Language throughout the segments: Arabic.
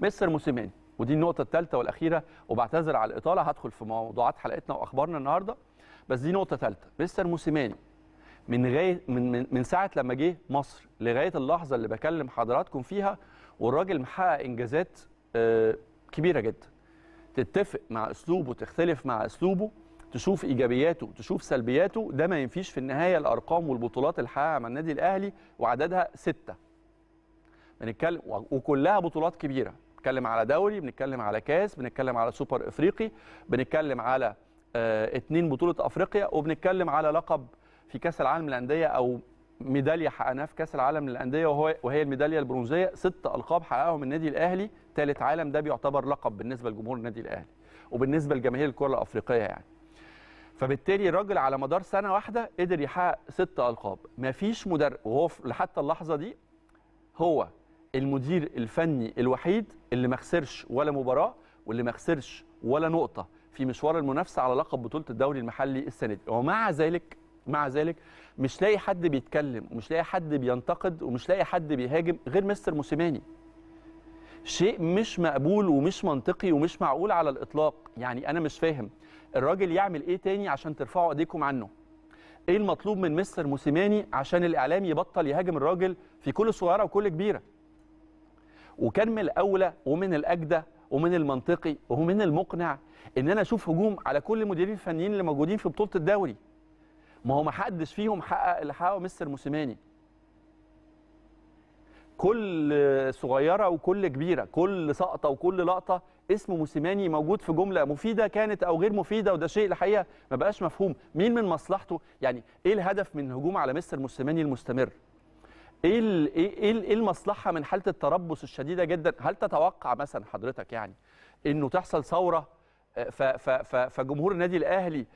مستر موسيماني ودي النقطه الثالثه والاخيره وبعتذر على الاطاله هدخل في موضوعات حلقتنا واخبارنا النهارده بس دي نقطه ثالثه مستر موسيماني من غاية من, من من ساعه لما جه مصر لغايه اللحظه اللي بكلم حضراتكم فيها والراجل محقق انجازات آه، كبيره جدا تتفق مع اسلوبه تختلف مع اسلوبه تشوف ايجابياته تشوف سلبياته ده ما ينفيش في النهايه الارقام والبطولات اللي حققها مع النادي الاهلي وعددها سته بنتكلم وكلها بطولات كبيره بنتكلم على دوري بنتكلم على كاس بنتكلم على سوبر افريقي بنتكلم على اثنين آه، بطوله افريقيا وبنتكلم على لقب في كاس العالم للانديه او ميداليه حققناها في كاس العالم للانديه وهي وهي الميداليه البرونزيه ست القاب حققهم النادي الاهلي ثالث عالم ده بيعتبر لقب بالنسبه لجمهور النادي الاهلي وبالنسبه لجماهير الكره الافريقيه يعني فبالتالي الراجل على مدار سنه واحده قدر يحقق ست القاب مفيش مدرب وهو لحتى اللحظه دي هو المدير الفني الوحيد اللي ما خسرش ولا مباراه واللي ما خسرش ولا نقطه في مشوار المنافسه على لقب بطوله الدوري المحلي السنه دي ومع ذلك مع ذلك مش لاقي حد بيتكلم ومش لاقي حد بينتقد ومش لاقي حد بيهاجم غير مستر موسيماني شيء مش مقبول ومش منطقي ومش معقول على الاطلاق يعني انا مش فاهم الراجل يعمل ايه تاني عشان ترفعوا ايديكم عنه ايه المطلوب من مستر موسيماني عشان الاعلام يبطل يهاجم الراجل في كل صغيره وكل كبيره وكان من الاولى ومن الاجدى ومن المنطقي ومن المقنع ان انا اشوف هجوم على كل المديرين الفنيين اللي موجودين في بطوله الدوري ما هو ما حدش فيهم حقق اللي حققه مستر موسيماني كل صغيره وكل كبيره كل سقطه وكل لقطه اسم موسيماني موجود في جمله مفيده كانت او غير مفيده وده شيء الحقيقه ما بقاش مفهوم مين من مصلحته يعني ايه الهدف من هجوم على مستر موسيماني المستمر ايه ايه-, ايه, ايه المصلحه من حاله التربص الشديده جدا هل تتوقع مثلا حضرتك يعني انه تحصل ثوره آه، فجمهور النادي الاهلي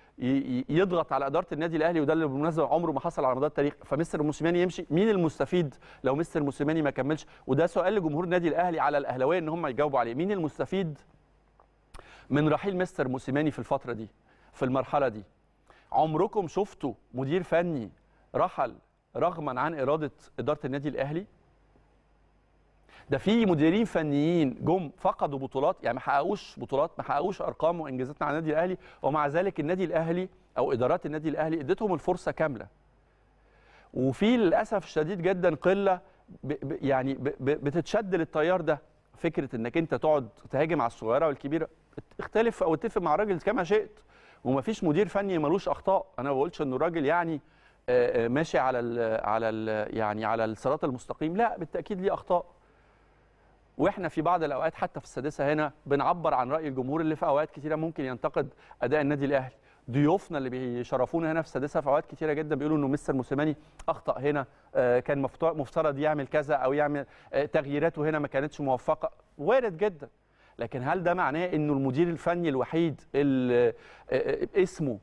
يضغط على اداره النادي الاهلي وده اللي بالمناسبه عمره ما حصل على مدار التاريخ فمستر موسيماني يمشي مين المستفيد لو مستر موسيماني ما كملش وده سؤال لجمهور النادي الاهلي على الاهلاويه ان هم يجاوبوا عليه مين المستفيد من رحيل مستر موسيماني في الفتره دي في المرحله دي عمركم شفتوا مدير فني رحل رغما عن اراده اداره النادي الاهلي ده في مديرين فنيين جم فقدوا بطولات يعني ما حققوش بطولات ما حققوش ارقام وانجازات مع النادي الاهلي ومع ذلك النادي الاهلي او ادارات النادي الاهلي ادتهم الفرصه كامله وفي للاسف الشديد جدا قله ب يعني ب بتتشد للتيار ده فكره انك انت تقعد تهاجم على الصغيره والكبيره اختلف او اتفق مع الراجل كما شئت ومفيش مدير فني ملوش اخطاء انا ما بقولش ان الراجل يعني آه، آه، ماشي على ال على ال يعني على الصراط المستقيم لا بالتاكيد ليه اخطاء واحنا في بعض الاوقات حتى في السادسه هنا بنعبر عن راي الجمهور اللي في اوقات كثيره ممكن ينتقد اداء النادي الاهلي ضيوفنا اللي بيشرفونا هنا في السادسه في اوقات كثيره جدا بيقولوا انه مستر موسيماني اخطا هنا آه، كان مفترض يعمل كذا او يعمل تغييراته هنا ما كانتش موفقه وارد جدا لكن هل ده معناه انه المدير الفني الوحيد اللي اسمه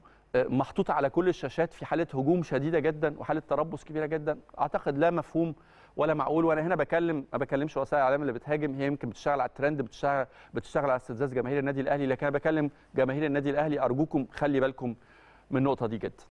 محطوطه على كل الشاشات في حاله هجوم شديده جدا وحاله تربص كبيره جدا اعتقد لا مفهوم ولا معقول وانا هنا بكلم ما بكلمش وسائل الاعلام اللي بتهاجم هي يمكن بتشتغل على الترند بتشتغل بتشتغل على استفزاز جماهير النادي الاهلي لكن انا بكلم جماهير النادي الاهلي ارجوكم خلي بالكم من النقطه دي جدا